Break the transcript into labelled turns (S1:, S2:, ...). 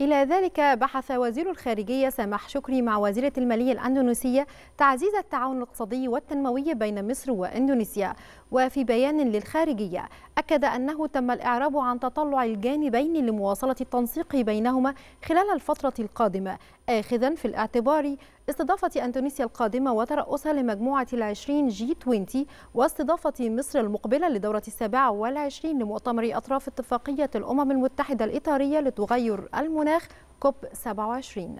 S1: إلى ذلك بحث وزير الخارجية سامح شكري مع وزيرة المالية الأندونيسية تعزيز التعاون الاقتصادي والتنموي بين مصر وإندونيسيا وفي بيان للخارجية أكد أنه تم الإعراب عن تطلع الجانبين لمواصلة التنسيق بينهما خلال الفترة القادمة آخذا في الاعتبار استضافة أندونيسيا القادمة وترأسها لمجموعة العشرين جي 20 واستضافة مصر المقبلة لدورة السابعة والعشرين لمؤتمر أطراف اتفاقية الأمم المتحدة الإطارية لتغير المناخ كوب 27